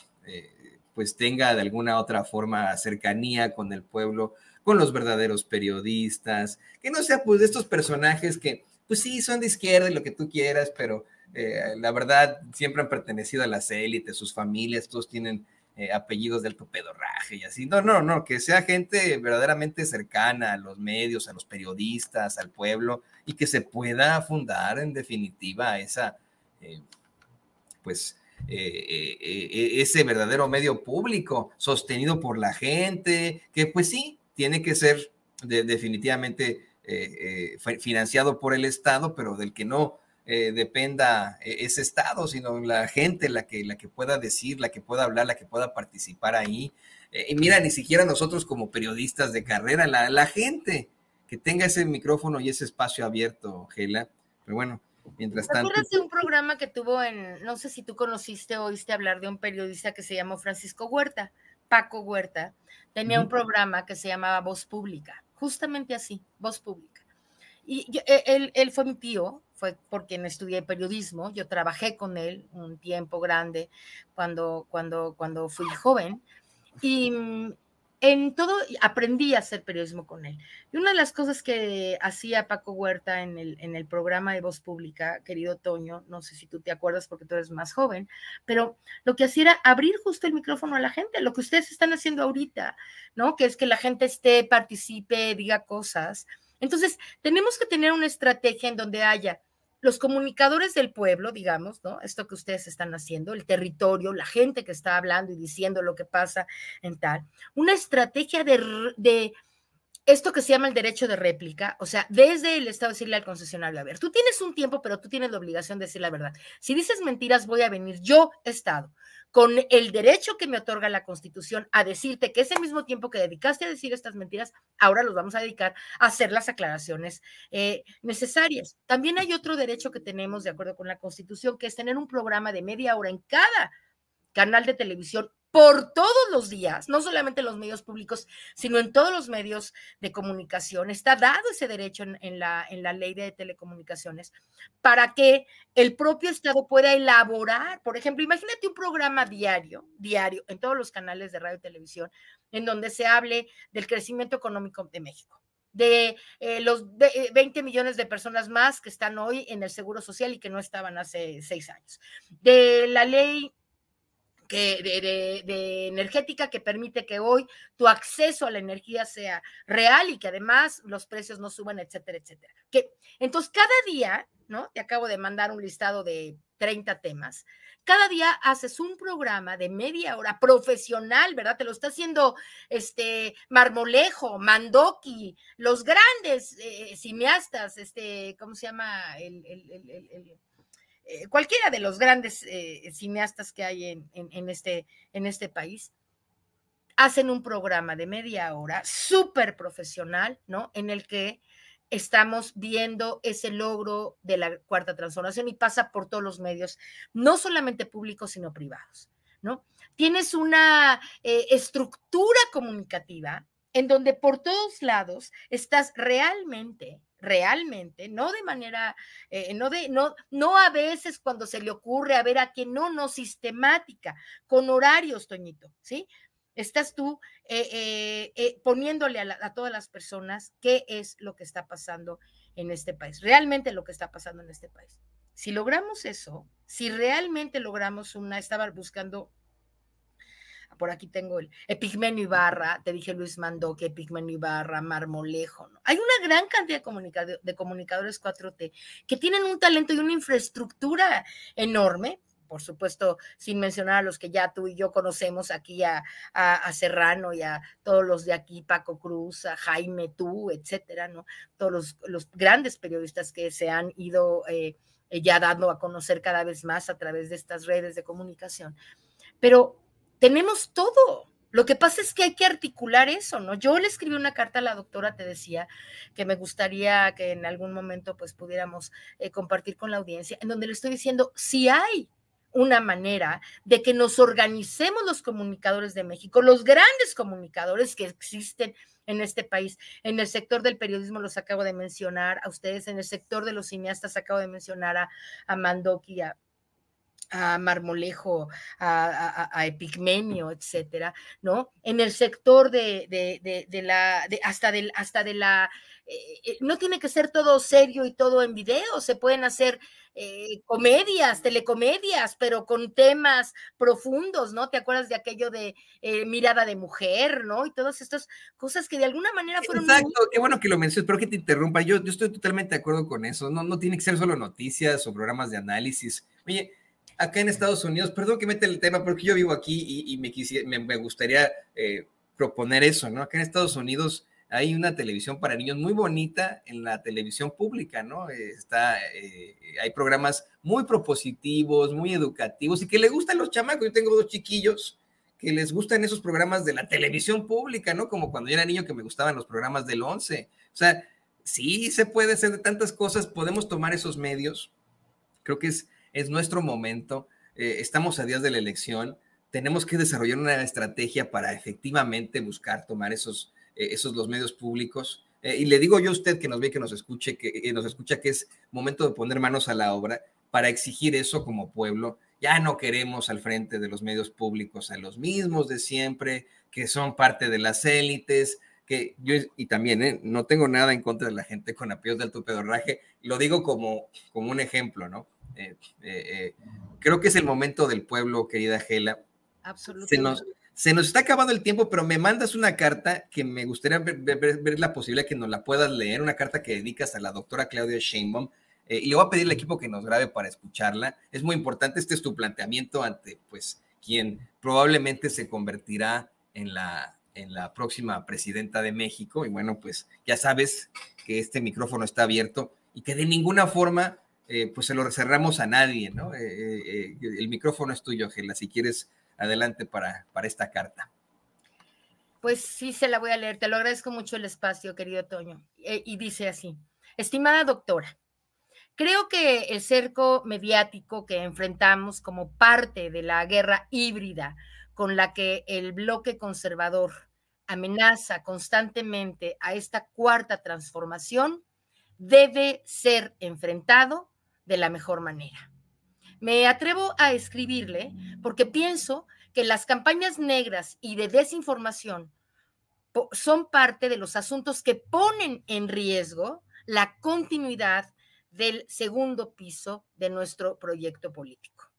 pues tenga de alguna otra forma cercanía con el pueblo, con los verdaderos periodistas, que no sea pues de estos personajes que, pues sí, son de izquierda y lo que tú quieras, pero eh, la verdad siempre han pertenecido a las élites, sus familias, todos tienen eh, apellidos de alto pedorraje y así. No, no, no, que sea gente verdaderamente cercana a los medios, a los periodistas, al pueblo y que se pueda fundar en definitiva esa, eh, pues, ese verdadero medio público sostenido por la gente, que pues sí, tiene que ser definitivamente eh, eh, financiado por el Estado, pero del que no eh, dependa ese Estado, sino la gente, la que, la que pueda decir, la que pueda hablar, la que pueda participar ahí. y mira, ni siquiera nosotros como periodistas de carrera, la, gente que tenga ese micrófono y ese espacio abierto, Gela. Pero bueno, mientras tanto. ¿Te de un programa que tuvo en, no sé si tú conociste o oíste hablar de un periodista que se llamó Francisco Huerta? Paco Huerta, tenía un programa que se llamaba Voz Pública, justamente así, Voz Pública. Y e, él, fue mi tío, fue por quien estudié periodismo, yo trabajé con él un tiempo grande cuando, cuando, cuando fui joven. Y, mm, en todo aprendí a hacer periodismo con él. Y una de las cosas que hacía Paco Huerta en el, programa de Voz Pública, querido Toño, no sé si tú te acuerdas porque tú eres más joven, pero lo que hacía era abrir justo el micrófono a la gente, lo que ustedes están haciendo ahorita, ¿no? Que es que la gente esté, participe, diga cosas. Entonces, tenemos que tener una estrategia en donde haya los comunicadores del pueblo, digamos, ¿no? Esto que ustedes están haciendo, el territorio, la gente que está hablando y diciendo lo que pasa en tal, una estrategia de, esto que se llama el derecho de réplica, o sea, desde el Estado decirle al concesionario, a ver, tú tienes un tiempo, pero tú tienes la obligación de decir la verdad. Si dices mentiras, voy a venir yo, Estado con el derecho que me otorga la Constitución a decirte que ese mismo tiempo que dedicaste a decir estas mentiras, ahora los vamos a dedicar a hacer las aclaraciones eh, necesarias. También hay otro derecho que tenemos de acuerdo con la Constitución, que es tener un programa de media hora en cada canal de televisión por todos los días, no solamente en los medios públicos, sino en todos los medios de comunicación. Está dado ese derecho en, la, en la ley de telecomunicaciones para que el propio Estado pueda elaborar, por ejemplo, imagínate un programa diario, diario, en todos los canales de radio y televisión, en donde se hable del crecimiento económico de México de eh, los 20 eh, millones de personas más que están hoy en el Seguro Social y que no estaban hace seis años, de la ley que, de, de, energética que permite que hoy tu acceso a la energía sea real y que además los precios no suban, etcétera, etcétera. Que, entonces, cada día, ¿no? Te acabo de mandar un listado de 30 temas. Cada día haces un programa de media hora profesional, ¿verdad? Te lo está haciendo este Marmolejo, Mandoki, los grandes eh, cineastas, este, ¿cómo se llama? el eh, cualquiera de los grandes eh, cineastas que hay este, en, este, país, hacen un programa de media hora súper profesional, ¿no? En el que estamos viendo ese logro de la cuarta transformación y pasa por todos los medios, no solamente públicos, sino privados, ¿no? Tienes una eh, estructura comunicativa en donde por todos lados estás realmente realmente, no de manera, eh, no de, no, no a veces cuando se le ocurre, a ver a que no, no sistemática, con horarios, Toñito, ¿sí? Estás tú eh, eh, poniéndole a, a todas las personas qué es lo que está pasando en este país, realmente lo que está pasando en este país. Si logramos eso, si realmente logramos una, estaba buscando por aquí tengo el Epigmenio Ibarra, te dije Luis Mandoque, Epigmenio Ibarra, Marmolejo. Hay una gran cantidad de, comunicadores 4T que tienen un talento y una infraestructura enorme por supuesto, sin mencionar a los que ya tú y yo conocemos aquí, a, Serrano y a todos los de aquí, Paco Cruz, a Jaime Tú, etcétera, ¿no? Todos los, grandes periodistas que se han ido eh, eh, ya dando a conocer cada vez más a través de estas redes de comunicación. Pero tenemos todo. Lo que pasa es que hay que articular eso, ¿no? Yo le escribí una carta a la doctora, te decía, que me gustaría que en algún momento pues pudiéramos eh, compartir con la audiencia, en donde le estoy diciendo, si hay una manera de que nos organicemos los comunicadores de México, los grandes comunicadores que existen en este país. En el sector del periodismo los acabo de mencionar a ustedes, en el sector de los cineastas acabo de mencionar a, a Mandoki, a, a Marmolejo, a, a, Epigmenio, etcétera, ¿no? En el sector de, de, la, hasta, del, hasta de la, eh, eh, no tiene que ser todo serio y todo en video, se pueden hacer eh, comedias, telecomedias, pero con temas profundos, ¿no? ¿Te acuerdas de aquello de mirada de mujer, ¿no? Y todas estas cosas que de alguna manera fueron... Exacto, qué bueno que lo mencionas, espero que te interrumpa, yo, yo estoy totalmente de acuerdo con eso, no, no tiene que ser solo noticias o programas de análisis, oye, acá en Estados Unidos, perdón que mete el tema, porque yo vivo aquí y, me, me, gustaría eh, proponer eso, ¿no? Acá en Estados Unidos hay una televisión para niños muy bonita en la televisión pública, ¿no? Está, eh, hay programas muy propositivos, muy educativos y que le gustan los chamacos. Yo tengo dos chiquillos que les gustan esos programas de la televisión pública, ¿no? Como cuando yo era niño que me gustaban los programas del 11. O sea, sí se puede hacer de tantas cosas, podemos tomar esos medios. Creo que es es nuestro momento, eh, estamos a días de la elección, tenemos que desarrollar una estrategia para efectivamente buscar tomar esos, eh, esos los medios públicos. Eh, y le digo yo a usted que nos ve, que nos escuche, que nos escucha que es momento de poner manos a la obra para exigir eso como pueblo. Ya no queremos al frente de los medios públicos a los mismos de siempre, que son parte de las élites, que yo, y también, no tengo nada en contra de la gente con apellidos de alto pedorraje, lo digo como, como un ejemplo, ¿no? Eh, eh, creo que es el momento del pueblo, querida Gela. Absolutamente. Se nos, se nos está acabando el tiempo, pero me mandas una carta que me gustaría ver, la posibilidad que nos la puedas leer, una carta que dedicas a la doctora Claudia Sheinbaum. Eh, y le voy a pedir al equipo que nos grabe para escucharla. Es muy importante, este es tu planteamiento ante pues quien probablemente se convertirá en la, en la próxima presidenta de México. Y bueno, pues ya sabes que este micrófono está abierto y que de ninguna forma eh, pues se lo cerramos a nadie, ¿no? Eh, eh, el micrófono es tuyo, Ángela, si quieres, adelante para, para esta carta. Pues sí, se la voy a leer. Te lo agradezco mucho el espacio, querido Toño. y dice así, estimada doctora, Creo que el cerco mediático que enfrentamos como parte de la guerra híbrida con la que el bloque conservador amenaza constantemente a esta cuarta transformación debe ser enfrentado de la mejor manera. Me atrevo a escribirle porque pienso que las campañas negras y de desinformación son parte de los asuntos que ponen en riesgo la continuidad del segundo piso de nuestro proyecto político.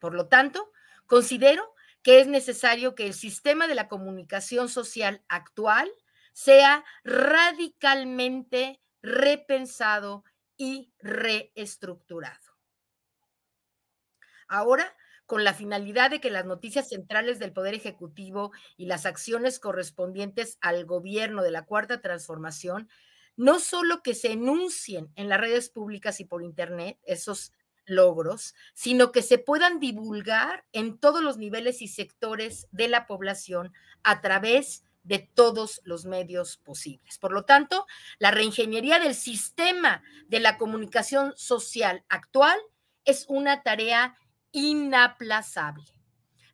Por lo tanto, considero que es necesario que el sistema de la comunicación social actual sea radicalmente repensado y reestructurado. Ahora, con la finalidad de que las noticias centrales del Poder Ejecutivo y las acciones correspondientes al gobierno de la Cuarta Transformación no solo que se enuncien en las redes públicas y por Internet esos logros, sino que se puedan divulgar en todos los niveles y sectores de la población a través de todos los medios posibles. Por lo tanto, la reingeniería del sistema de la comunicación social actual es una tarea inaplazable.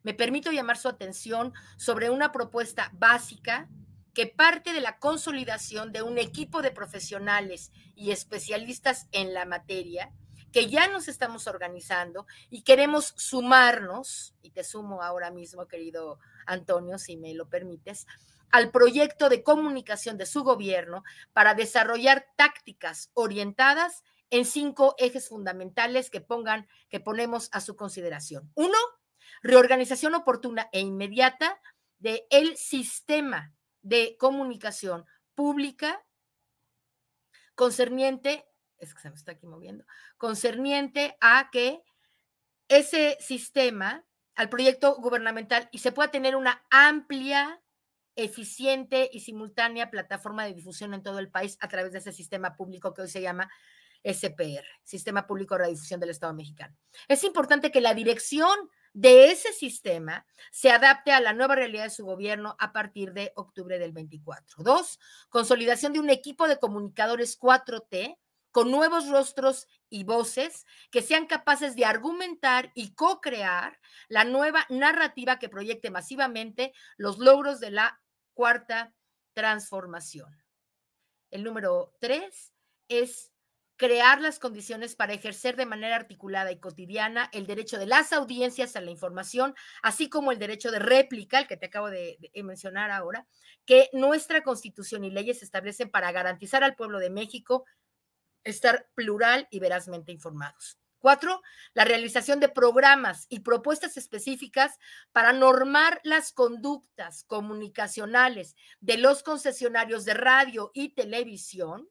Me permito llamar su atención sobre una propuesta básica que parte de la consolidación de un equipo de profesionales y especialistas en la materia, que ya nos estamos organizando y queremos sumarnos, y te sumo ahora mismo, querido Antonio, si me lo permites, al proyecto de comunicación de su gobierno para desarrollar tácticas orientadas en cinco ejes fundamentales que pongan que ponemos a su consideración. Uno, reorganización oportuna e inmediata de el sistema de comunicación pública concerniente, es que se me está aquí moviendo, concerniente a que ese sistema al proyecto gubernamental y se pueda tener una amplia eficiente y simultánea plataforma de difusión en todo el país a través de ese sistema público que hoy se llama SPR, Sistema Público de Radiodifusión del Estado Mexicano. Es importante que la dirección de ese sistema se adapte a la nueva realidad de su gobierno a partir de octubre del 24. Dos, consolidación de un equipo de comunicadores 4T con nuevos rostros y voces que sean capaces de argumentar y co-crear la nueva narrativa que proyecte masivamente los logros de la cuarta transformación. El número tres es crear las condiciones para ejercer de manera articulada y cotidiana el derecho de las audiencias a la información, así como el derecho de réplica, el que te acabo de, de, mencionar ahora, que nuestra constitución y leyes establecen para garantizar al pueblo de México estar plural y verazmente informados. Cuatro, la realización de programas y propuestas específicas para normar las conductas comunicacionales de los concesionarios de radio y televisión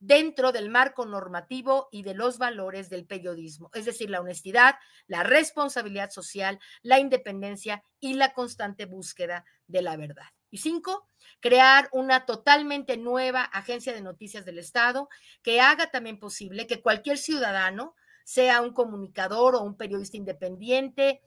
dentro del marco normativo y de los valores del periodismo, es decir, la honestidad, la responsabilidad social, la independencia y la constante búsqueda de la verdad. Y cinco, crear una totalmente nueva agencia de noticias del Estado que haga también posible que cualquier ciudadano sea un comunicador o un periodista independiente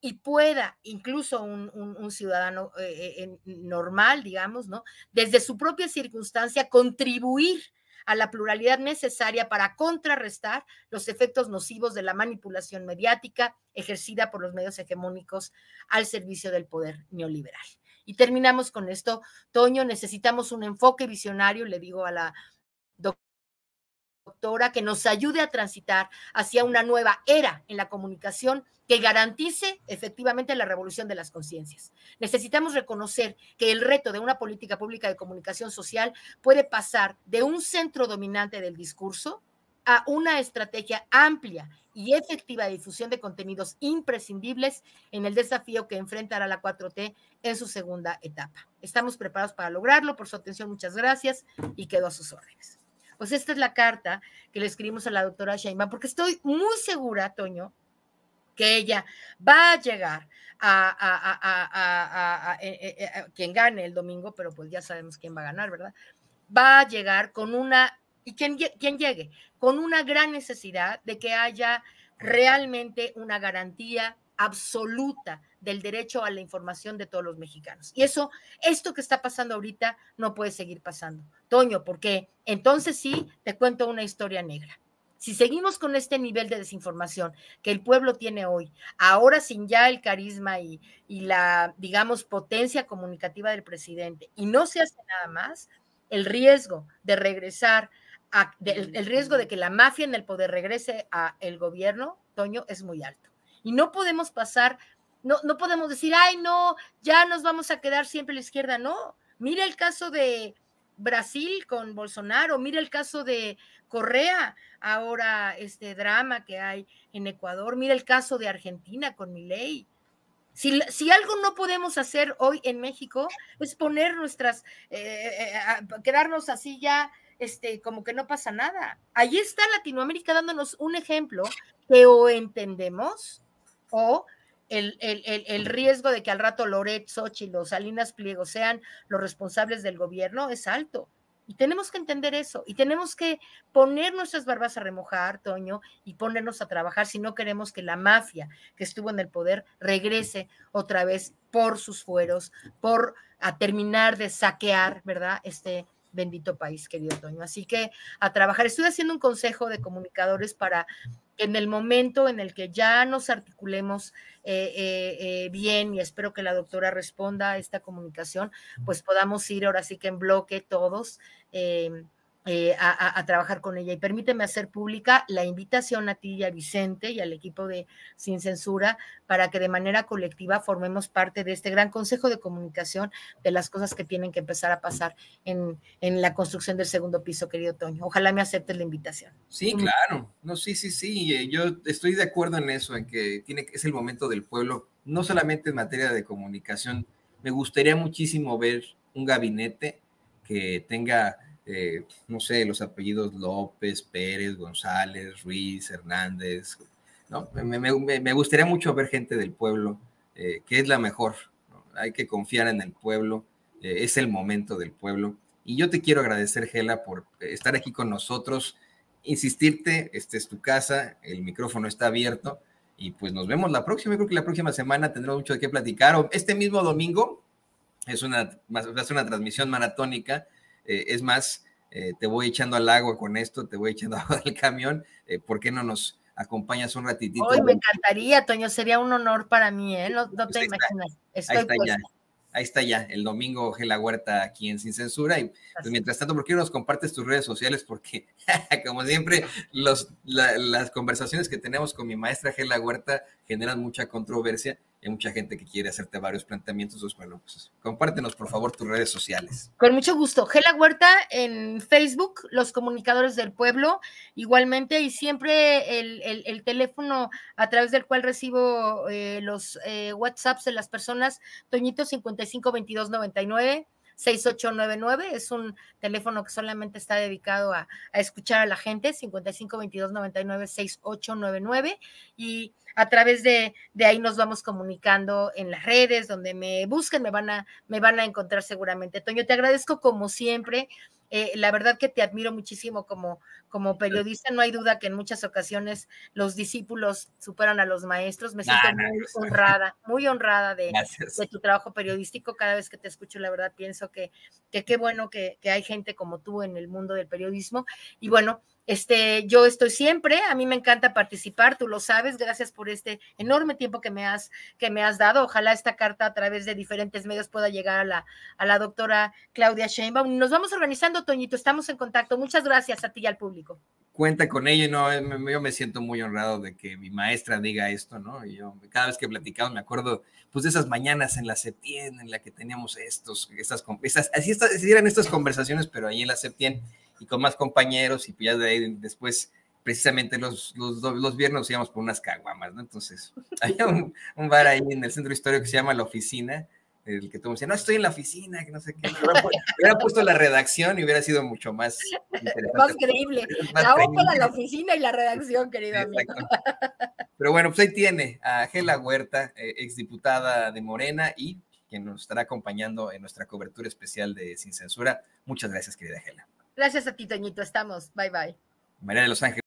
y pueda, incluso un, ciudadano eh, eh, normal, digamos, ¿no? Desde su propia circunstancia, contribuir a la pluralidad necesaria para contrarrestar los efectos nocivos de la manipulación mediática ejercida por los medios hegemónicos al servicio del poder neoliberal. Y terminamos con esto. Toño, necesitamos un enfoque visionario, le digo a la doctora, que nos ayude a transitar hacia una nueva era en la comunicación que garantice efectivamente la revolución de las conciencias. Necesitamos reconocer que el reto de una política pública de comunicación social puede pasar de un centro dominante del discurso, a una estrategia amplia y efectiva de difusión de contenidos imprescindibles en el desafío que enfrentará la 4T en su segunda etapa. Estamos preparados para lograrlo. Por su atención, muchas gracias y quedo a sus órdenes. Pues esta es la carta que le escribimos a la doctora Sheinbaum, porque estoy muy segura, Toño, que ella va a llegar a, a, eh, eh, eh, quien gane el domingo, pero pues ya sabemos quién va a ganar, ¿verdad? Va a llegar con una y quien, llegue, con una gran necesidad de que haya realmente una garantía absoluta del derecho a la información de todos los mexicanos. Y eso, esto que está pasando ahorita, no puede seguir pasando. Toño, porque entonces sí, te cuento una historia negra. Si seguimos con este nivel de desinformación que el pueblo tiene hoy, ahora sin ya el carisma y la, digamos, potencia comunicativa del presidente, y no se hace nada más, el riesgo de regresar el, riesgo de que la mafia en el poder regrese al gobierno, Toño, es muy alto. Y no podemos pasar, no, no podemos decir, ay, no, ya nos vamos a quedar siempre a la izquierda. No, mira el caso de Brasil con Bolsonaro, mira el caso de Correa, ahora este drama que hay en Ecuador, mira el caso de Argentina con Miley. Si, si, algo no podemos hacer hoy en México es poner nuestras, eh, eh, eh, quedarnos así ya este, como que no pasa nada. Allí está Latinoamérica dándonos un ejemplo que o entendemos o el, el riesgo de que al rato Loret, Xochitl los Salinas Pliego sean los responsables del gobierno es alto. Y tenemos que entender eso. Y tenemos que poner nuestras barbas a remojar, Toño, y ponernos a trabajar si no queremos que la mafia que estuvo en el poder regrese otra vez por sus fueros, por a terminar de saquear, ¿verdad? Este, bendito país, querido Toño. Así que a trabajar. Estoy haciendo un consejo de comunicadores para que en el momento en el que ya nos articulemos eh, eh, eh, bien, y espero que la doctora responda a esta comunicación, pues podamos ir ahora sí que en bloque todos eh, a, trabajar con ella. Y permíteme hacer pública la invitación a ti y a Vicente y al equipo de Sin Censura para que de manera colectiva formemos parte de este gran consejo de comunicación de las cosas que tienen que empezar a pasar en, la construcción del segundo piso, querido Toño. Ojalá me aceptes la invitación. Sí, mm. claro. No, sí, sí, sí. Eh, yo estoy de acuerdo en eso, en que tiene, es el momento del pueblo, no solamente en materia de comunicación. Me gustaría muchísimo ver un gabinete que tenga eh, no sé, los apellidos López, Pérez, González, Ruiz, Hernández. ¿no? Me, gustaría mucho ver gente del pueblo, eh, que es la mejor. Hay que confiar en el pueblo, eh, es el momento del pueblo. Y yo te quiero agradecer, Gela, por estar aquí con nosotros, insistirte, este es tu casa, el micrófono está abierto y pues nos vemos la próxima. creo que la próxima semana tendremos mucho de qué platicar. O este mismo domingo es una, una transmisión maratónica eh, es más, eh, te voy echando al agua con esto, te voy echando al camión, eh, ¿por qué no nos acompañas un ratitito? Hoy me encantaría, Toño, sería un honor para mí, ¿eh? No, pues te imaginas. ahí está ya. Ahí está ya, el domingo Gela Huerta aquí en Sin Censura. Y pues, mientras tanto, ¿por qué no nos compartes tus redes sociales? Porque, como siempre, las conversaciones que tenemos con mi maestra Gela Huerta generan mucha controversia hay mucha gente que quiere hacerte varios planteamientos. dos bueno, pues, compártenos, por favor, tus redes sociales. Con mucho gusto. Gela Huerta en Facebook, Los Comunicadores del Pueblo, igualmente, y siempre el, teléfono a través del cual recibo eh, los eh, WhatsApps de las personas, Toñito 552299 6899 es un teléfono que solamente está dedicado a, escuchar a la gente, 5522996899 y a través de, de, ahí nos vamos comunicando en las redes, donde me busquen, me van a, me van a encontrar seguramente. Toño, te agradezco como siempre eh, la verdad que te admiro muchísimo como, como periodista. No hay duda que en muchas ocasiones los discípulos superan a los maestros. Me siento muy honrada, muy honrada de, tu trabajo periodístico. Cada vez que te escucho, la verdad pienso que, que qué bueno que, que hay gente como tú en el mundo del periodismo. Y bueno, este, yo estoy siempre, a mí me encanta participar, tú lo sabes, gracias por este enorme tiempo que me has, que me has dado. Ojalá esta carta a través de diferentes medios pueda llegar a la, doctora Claudia Sheinbaum. Nos vamos organizando, Toñito, estamos en contacto. Muchas gracias a ti y al público. Cuenta con ello, eh, yo me siento muy honrado de que mi maestra diga esto, ¿no? yo cada vez que platicamos me acuerdo, pues de esas mañanas en la septiembre en la que teníamos estos, estas, así, estas, estas conversaciones, pero ahí en la Septien y con más compañeros y pues ya de ahí después precisamente los, los, los viernes íbamos por unas caguamas, ¿no? Entonces, había un, bar ahí en el centro histórico que se llama La Oficina, el que todo me decía, no, estoy en la oficina, que no sé qué. Hubiera, puesto la redacción y hubiera sido mucho más interesante. Más creíble. la la oficina y la redacción, querido amigo. Pero bueno, pues ahí tiene a Gela Huerta, eh, exdiputada de Morena y que nos estará acompañando en nuestra cobertura especial de Sin Censura. Muchas gracias, querida Gela. Gracias a ti, Toñito. Estamos. Bye, bye. María de los Ángeles.